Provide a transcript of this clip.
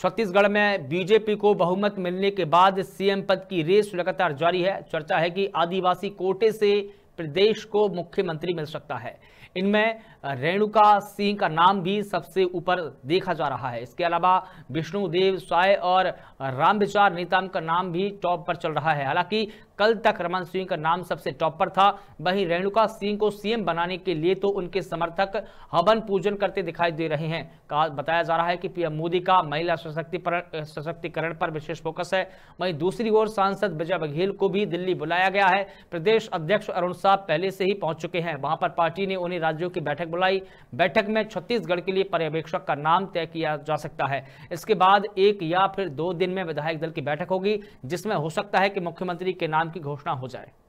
छत्तीसगढ़ में बीजेपी को बहुमत मिलने के बाद सीएम पद की रेस लगातार जारी है चर्चा है कि आदिवासी कोटे से प्रदेश को मुख्यमंत्री मिल सकता है इनमें रेणुका सिंह का नाम भी सबसे ऊपर देखा जा रहा है इसके अलावा विष्णुदेव साय और राम विचार नेताम का नाम भी टॉप पर चल रहा है हालांकि कल तक रमन सिंह का नाम सबसे टॉप पर था वहीं रेणुका सिंह को सीएम बनाने के लिए तो उनके समर्थक हवन पूजन करते दिखाई दे रहे हैं कहा बताया जा रहा है कि पीएम मोदी का महिला सशक्तिकरण सशक्तिकरण पर विशेष फोकस है वहीं दूसरी ओर सांसद विजय बघेल को भी दिल्ली बुलाया गया है प्रदेश अध्यक्ष अरुण साहब पहले से ही पहुंच चुके हैं वहां पर पार्टी ने उन्हें राज्यों की बैठक बुलाई बैठक में छत्तीसगढ़ के लिए पर्यवेक्षक का नाम तय किया जा सकता है इसके बाद एक या फिर दो दिन में विधायक दल की बैठक होगी जिसमें हो सकता है कि मुख्यमंत्री के नाम की घोषणा हो जाए